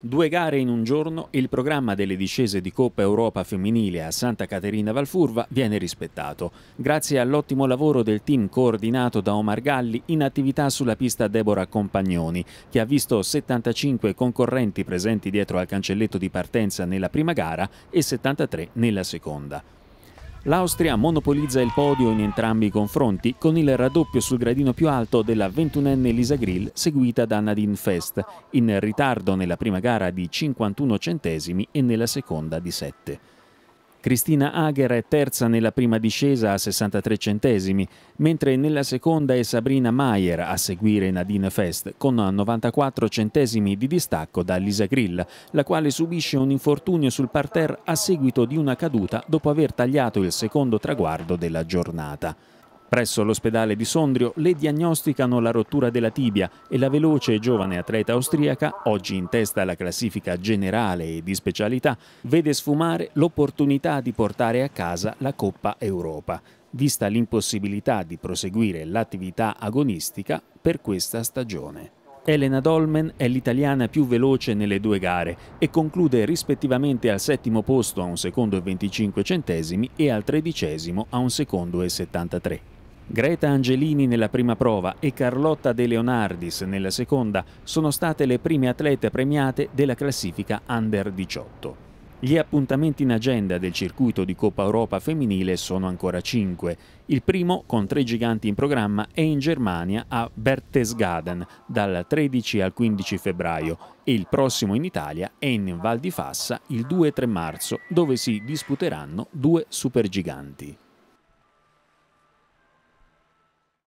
Due gare in un giorno, il programma delle discese di Coppa Europa femminile a Santa Caterina Valfurva viene rispettato, grazie all'ottimo lavoro del team coordinato da Omar Galli in attività sulla pista Deborah Compagnoni, che ha visto 75 concorrenti presenti dietro al cancelletto di partenza nella prima gara e 73 nella seconda. L'Austria monopolizza il podio in entrambi i confronti, con il raddoppio sul gradino più alto della 21enne Lisa Grill, seguita da Nadine Fest, in ritardo nella prima gara di 51 centesimi e nella seconda di 7. Cristina Agher è terza nella prima discesa a 63 centesimi, mentre nella seconda è Sabrina Mayer a seguire Nadine Fest con 94 centesimi di distacco da Lisa Grill, la quale subisce un infortunio sul parterre a seguito di una caduta dopo aver tagliato il secondo traguardo della giornata. Presso l'ospedale di Sondrio le diagnosticano la rottura della tibia e la veloce e giovane atleta austriaca, oggi in testa alla classifica generale e di specialità, vede sfumare l'opportunità di portare a casa la Coppa Europa, vista l'impossibilità di proseguire l'attività agonistica per questa stagione. Elena Dolmen è l'italiana più veloce nelle due gare e conclude rispettivamente al settimo posto a un secondo e 25 centesimi e al tredicesimo a un secondo e 73. Greta Angelini nella prima prova e Carlotta De Leonardis nella seconda sono state le prime atlete premiate della classifica Under 18. Gli appuntamenti in agenda del circuito di Coppa Europa femminile sono ancora cinque. Il primo, con tre giganti in programma, è in Germania a Berchtesgaden dal 13 al 15 febbraio e il prossimo in Italia è in Val di Fassa il 2 3 marzo, dove si disputeranno due supergiganti.